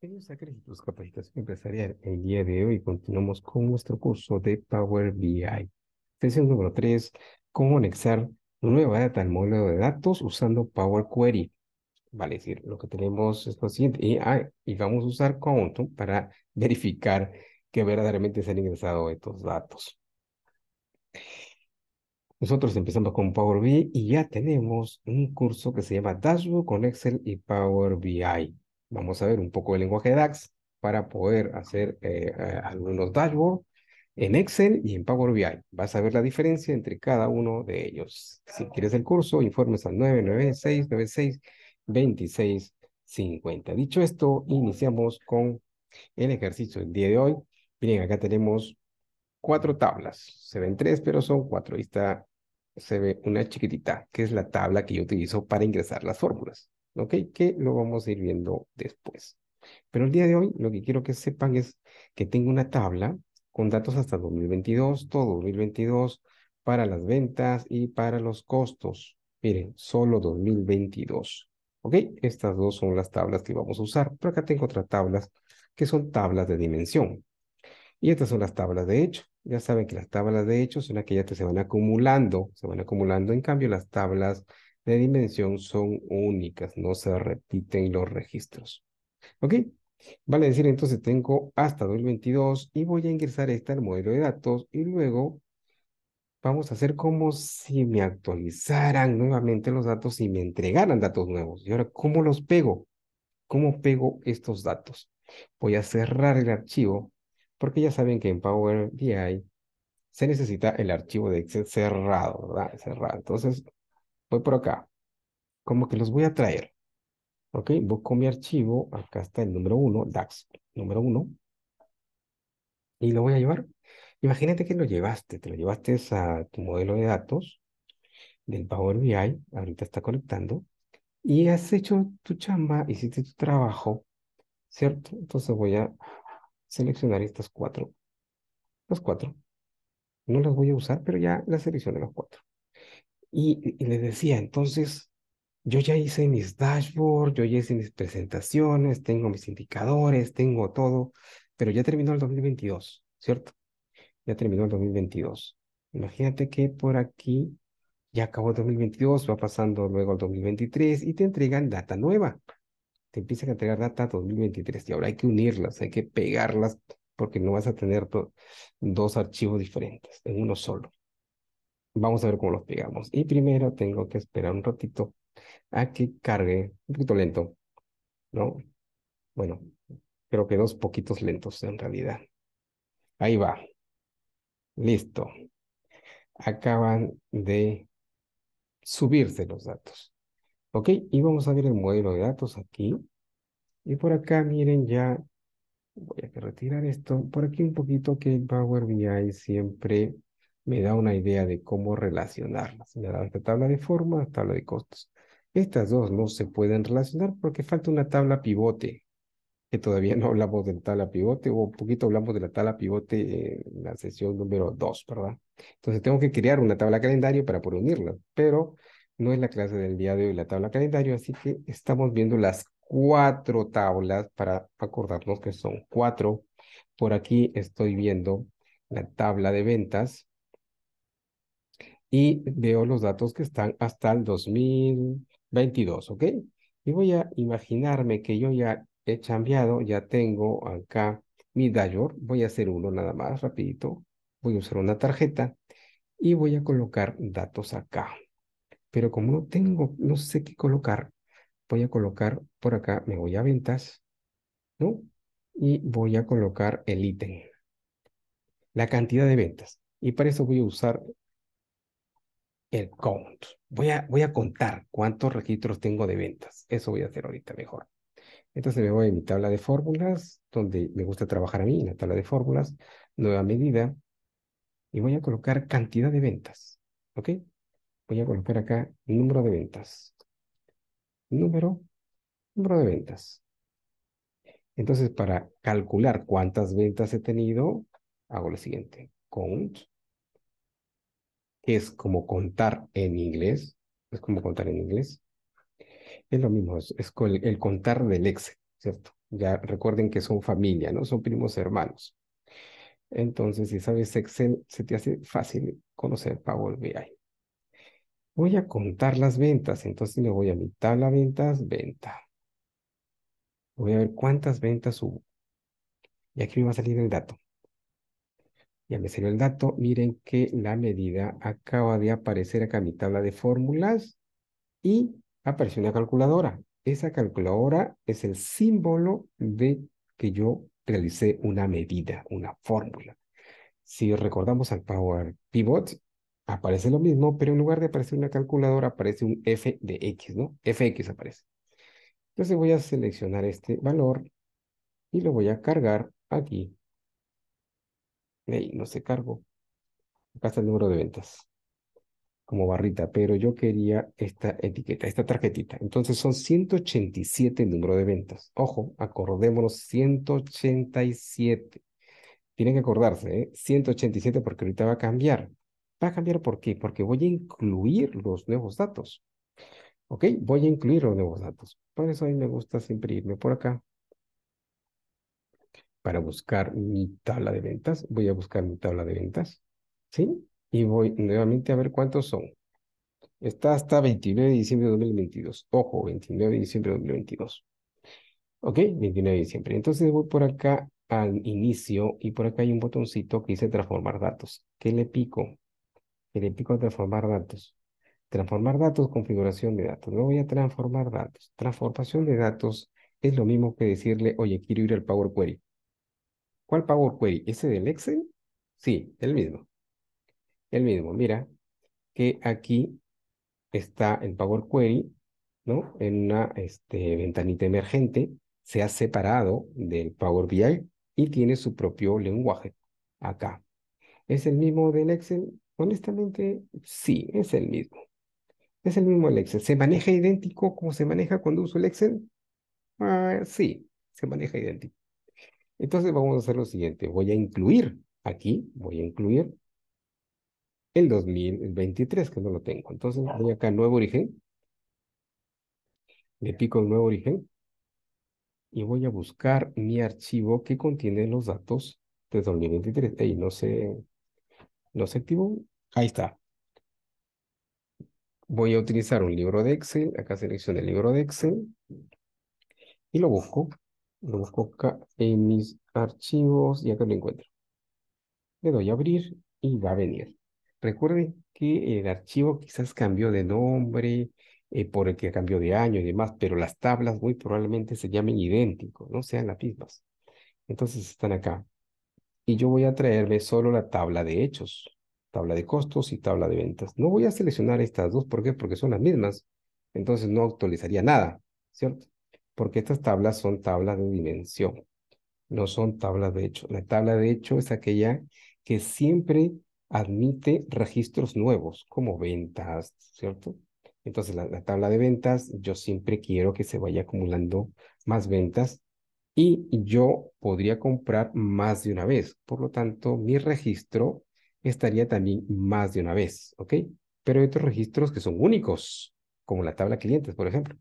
Bienvenidos Créditos Capacitación Empresarial. El día de hoy continuamos con nuestro curso de Power BI. Sesión este número 3, cómo anexar nueva data al modelo de datos usando Power Query. Vale, decir, lo que tenemos es lo siguiente. Y, vamos a usar Quantum para verificar que verdaderamente se han ingresado estos datos. Nosotros empezamos con Power BI y ya tenemos un curso que se llama Dashboard con Excel y Power BI vamos a ver un poco de lenguaje de DAX para poder hacer eh, eh, algunos dashboards en Excel y en Power BI. Vas a ver la diferencia entre cada uno de ellos. Si quieres el curso, informes al 996 2650 Dicho esto, iniciamos con el ejercicio del día de hoy. Miren, acá tenemos cuatro tablas. Se ven tres, pero son cuatro. Ahí está, se ve una chiquitita, que es la tabla que yo utilizo para ingresar las fórmulas. ¿ok? Que lo vamos a ir viendo después. Pero el día de hoy lo que quiero que sepan es que tengo una tabla con datos hasta 2022, todo 2022, para las ventas y para los costos. Miren, solo 2022. ¿Ok? Estas dos son las tablas que vamos a usar, pero acá tengo otras tablas que son tablas de dimensión. Y estas son las tablas de hecho. Ya saben que las tablas de hecho son aquellas que se van acumulando, se van acumulando. En cambio, las tablas de dimensión son únicas, no se repiten los registros. ¿Ok? Vale decir, entonces tengo hasta 2022 y voy a ingresar esta al modelo de datos y luego vamos a hacer como si me actualizaran nuevamente los datos y me entregaran datos nuevos. Y ahora, ¿cómo los pego? ¿Cómo pego estos datos? Voy a cerrar el archivo porque ya saben que en Power BI se necesita el archivo de Excel cerrado, ¿verdad? Cerrado. Entonces, voy por acá, como que los voy a traer. Ok, busco mi archivo, acá está el número uno, DAX número uno y lo voy a llevar. Imagínate que lo llevaste, te lo llevaste a tu modelo de datos del Power BI, ahorita está conectando, y has hecho tu chamba, hiciste tu trabajo, ¿cierto? Entonces voy a seleccionar estas cuatro, las cuatro. No las voy a usar, pero ya las seleccioné las cuatro. Y, les decía, entonces, yo ya hice mis dashboards, yo ya hice mis presentaciones, tengo mis indicadores, tengo todo, pero ya terminó el 2022, ¿cierto? Ya terminó el 2022. Imagínate que por aquí ya acabó el 2022, va pasando luego el 2023 y te entregan data nueva. Te empiezan a entregar data 2023 y ahora hay que unirlas, hay que pegarlas porque no vas a tener dos archivos diferentes en uno solo. Vamos a ver cómo los pegamos. Y primero tengo que esperar un ratito a que cargue, un poquito lento, ¿no? Bueno, creo que dos poquitos lentos en realidad. Ahí va. Listo. Acaban de subirse los datos. ¿Ok? Y vamos a ver el modelo de datos aquí. Y por acá, miren, ya voy a retirar esto. Por aquí un poquito que Power BI siempre me da una idea de cómo relacionarlas. Me da esta tabla de forma, tabla de costos. Estas dos no se pueden relacionar porque falta una tabla pivote, que todavía no hablamos de la tabla pivote, o un poquito hablamos de la tabla pivote en la sesión número 2, ¿verdad? Entonces tengo que crear una tabla calendario para poder unirlas, pero no es la clase del día de hoy la tabla calendario, así que estamos viendo las cuatro tablas para acordarnos que son cuatro. Por aquí estoy viendo la tabla de ventas, y veo los datos que están hasta el 2022, ¿ok? Y voy a imaginarme que yo ya he cambiado, ya tengo acá mi Dayor. voy a hacer uno nada más, rapidito, voy a usar una tarjeta y voy a colocar datos acá. Pero como no tengo, no sé qué colocar, voy a colocar por acá, me voy a ventas, ¿no? Y voy a colocar el ítem, la cantidad de ventas. Y para eso voy a usar el count. Voy a, voy a contar cuántos registros tengo de ventas. Eso voy a hacer ahorita mejor. Entonces me voy a mi tabla de fórmulas, donde me gusta trabajar a mí, en la tabla de fórmulas, nueva medida, y voy a colocar cantidad de ventas. ¿Ok? Voy a colocar acá número de ventas. Número, número de ventas. Entonces, para calcular cuántas ventas he tenido, hago lo siguiente. Count es como contar en inglés, es como contar en inglés. Es lo mismo, es, el, contar del Excel, ¿cierto? Ya recuerden que son familia, ¿no? Son primos hermanos. Entonces, si sabes Excel, se te hace fácil conocer volver ahí. Voy a contar las ventas, entonces le voy a mi tabla ventas, venta. Voy a ver cuántas ventas hubo. Y aquí me va a salir el dato. Ya me salió el dato. Miren que la medida acaba de aparecer acá en mi tabla de fórmulas y apareció una calculadora. Esa calculadora es el símbolo de que yo realicé una medida, una fórmula. Si recordamos al Power Pivot, aparece lo mismo, pero en lugar de aparecer una calculadora, aparece un f de x, ¿no? fx aparece. Entonces voy a seleccionar este valor y lo voy a cargar aquí Ahí no se cargó. Acá está el número de ventas como barrita, pero yo quería esta etiqueta, esta tarjetita. Entonces son 187 el número de ventas. Ojo, acordémonos, 187. Tienen que acordarse, ¿eh? 187 porque ahorita va a cambiar. Va a cambiar ¿por qué? Porque voy a incluir los nuevos datos. ¿Ok? Voy a incluir los nuevos datos. Por eso a mí me gusta siempre irme por acá para buscar mi tabla de ventas, voy a buscar mi tabla de ventas, ¿sí? Y voy nuevamente a ver cuántos son. Está hasta 29 de diciembre de 2022. Ojo, 29 de diciembre de 2022. ¿Ok? 29 de diciembre. Entonces voy por acá al inicio y por acá hay un botoncito que dice transformar datos. ¿Qué le pico? ¿Qué le pico a transformar datos? Transformar datos, configuración de datos. No voy a transformar datos. Transformación de datos es lo mismo que decirle, oye, quiero ir al Power Query. ¿Cuál Power Query? ¿Ese del Excel? Sí, el mismo. El mismo, mira, que aquí está el Power Query, ¿no? En una este, ventanita emergente, se ha separado del Power BI y tiene su propio lenguaje acá. ¿Es el mismo del Excel? Honestamente, sí, es el mismo. Es el mismo del Excel. ¿Se maneja idéntico como se maneja cuando uso el Excel? Ah, sí, se maneja idéntico. Entonces vamos a hacer lo siguiente, voy a incluir aquí, voy a incluir el 2023, que no lo tengo. Entonces voy acá nuevo origen, le pico el nuevo origen y voy a buscar mi archivo que contiene los datos de 2023. Ahí no sé, no se activó. Ahí está. Voy a utilizar un libro de Excel. Acá selecciono el libro de Excel y lo busco. Lo busco acá en mis archivos y acá lo encuentro. Le doy a abrir y va a venir. Recuerden que el archivo quizás cambió de nombre, eh, por el que cambió de año y demás, pero las tablas muy probablemente se llamen idénticos, no sean las mismas. Entonces están acá. Y yo voy a traerme solo la tabla de hechos, tabla de costos y tabla de ventas. No voy a seleccionar estas dos, ¿por qué? Porque son las mismas. Entonces no actualizaría nada, ¿cierto? porque estas tablas son tablas de dimensión, no son tablas de hecho. La tabla de hecho es aquella que siempre admite registros nuevos, como ventas, ¿cierto? Entonces, la, tabla de ventas, yo siempre quiero que se vaya acumulando más ventas y yo podría comprar más de una vez. Por lo tanto, mi registro estaría también más de una vez, ¿ok? Pero hay otros registros que son únicos, como la tabla clientes, por ejemplo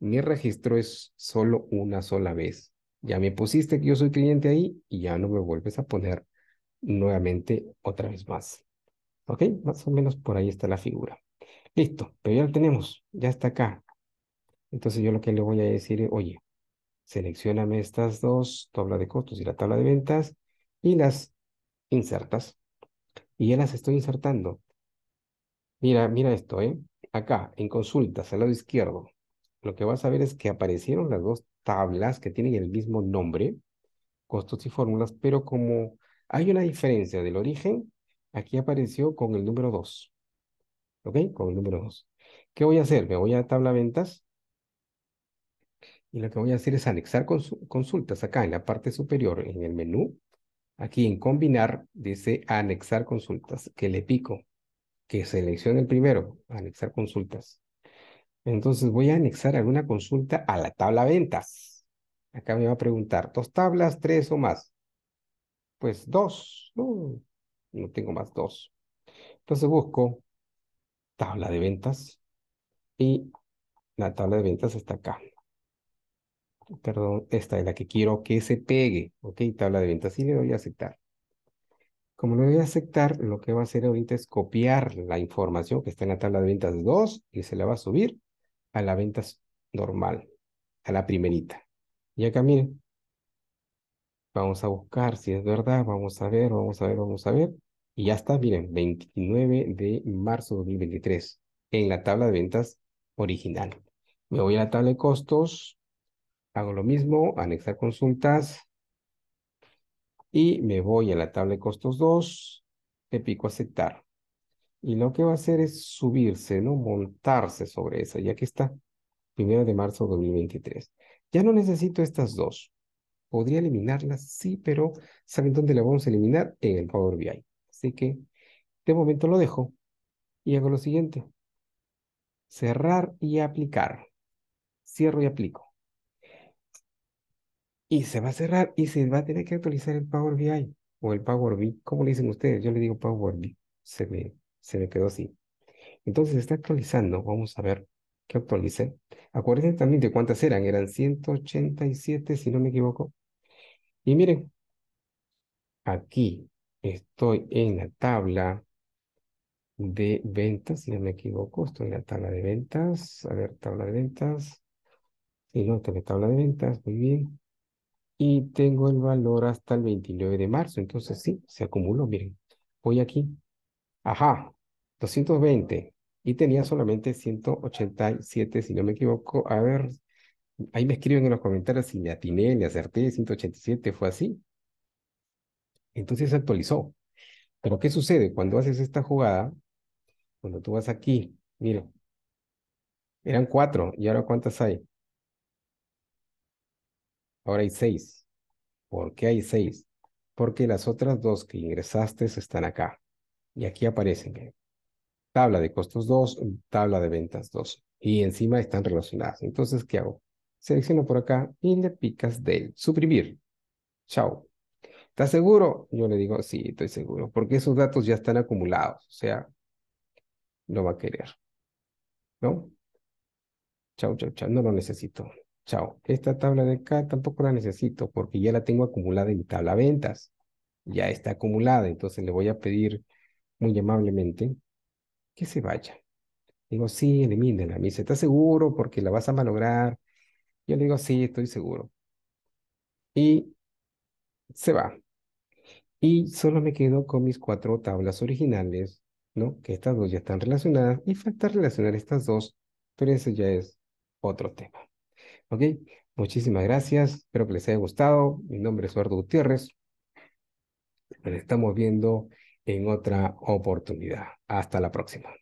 mi registro es solo una sola vez. Ya me pusiste que yo soy cliente ahí y ya no me vuelves a poner nuevamente otra vez más. ¿Ok? Más o menos por ahí está la figura. Listo, pero ya lo tenemos, ya está acá. Entonces yo lo que le voy a decir es, oye, seleccioname estas dos, tabla de costos y la tabla de ventas, y las insertas. Y ya las estoy insertando. Mira, mira esto, ¿eh? Acá, en consultas, al lado izquierdo, lo que vas a ver es que aparecieron las dos tablas que tienen el mismo nombre, costos y fórmulas, pero como hay una diferencia del origen, aquí apareció con el número 2. ¿Ok? Con el número 2. ¿Qué voy a hacer? Me voy a tabla ventas y lo que voy a hacer es anexar consultas acá en la parte superior, en el menú. Aquí en combinar dice anexar consultas, que le pico, que seleccione el primero, anexar consultas. Entonces voy a anexar alguna consulta a la tabla ventas. Acá me va a preguntar, ¿dos tablas, tres o más? Pues dos. No, tengo más dos. Entonces busco tabla de ventas y la tabla de ventas está acá. Perdón, esta es la que quiero que se pegue. Ok, tabla de ventas. Y le doy a aceptar. Como le voy a aceptar, lo que va a hacer ahorita es copiar la información que está en la tabla de ventas dos y se la va a subir a la ventas normal, a la primerita. Y acá miren, vamos a buscar si es verdad, vamos a ver, vamos a ver, vamos a ver. Y ya está, miren, 29 de marzo de 2023 en la tabla de ventas original. Me voy a la tabla de costos, hago lo mismo, anexar consultas y me voy a la tabla de costos 2, le pico aceptar y lo que va a hacer es subirse, ¿no? Montarse sobre esa, ya que está primero de marzo de 2023. Ya no necesito estas dos. Podría eliminarlas, sí, pero ¿saben dónde la vamos a eliminar? En el Power BI. Así que de momento lo dejo y hago lo siguiente. Cerrar y aplicar. Cierro y aplico. Y se va a cerrar y se va a tener que actualizar el Power BI o el Power BI, ¿Cómo le dicen ustedes, yo le digo Power BI, se ve se me quedó así. Entonces está actualizando, vamos a ver qué actualice. Acuérdense también de cuántas eran, eran 187 si no me equivoco. Y miren, aquí estoy en la tabla de ventas, si no me equivoco, estoy en la tabla de ventas, a ver, tabla de ventas, y no, la tabla de ventas, muy bien. Y tengo el valor hasta el 29 de marzo, entonces sí, se acumuló, miren, voy aquí, ajá, 220 y tenía solamente 187, si no me equivoco. A ver, ahí me escriben en los comentarios si me atiné, me acerté, 187 fue así. Entonces se actualizó. Pero ¿qué sucede? Cuando haces esta jugada, cuando tú vas aquí, mira, eran cuatro y ahora cuántas hay? Ahora hay seis. ¿Por qué hay seis? Porque las otras dos que ingresaste están acá. Y aquí aparecen tabla de costos 2, tabla de ventas 2. Y encima están relacionadas. Entonces, ¿qué hago? Selecciono por acá y le picas del suprimir. Chao. ¿Estás seguro? Yo le digo, sí, estoy seguro, porque esos datos ya están acumulados, o sea, no va a querer. ¿No? Chao, chao, chao, no lo necesito. Chao, esta tabla de acá tampoco la necesito porque ya la tengo acumulada en mi tabla ventas. Ya está acumulada, entonces le voy a pedir muy amablemente que se vaya. Digo, sí, elimínenla. Me dice, ¿estás seguro? Porque la vas a malograr. Yo le digo, sí, estoy seguro. Y se va. Y solo me quedo con mis cuatro tablas originales, ¿no? Que estas dos ya están relacionadas. Y falta relacionar estas dos, pero ese ya es otro tema. ¿Ok? Muchísimas gracias. Espero que les haya gustado. Mi nombre es Eduardo Gutiérrez. Nos estamos viendo en otra oportunidad. Hasta la próxima.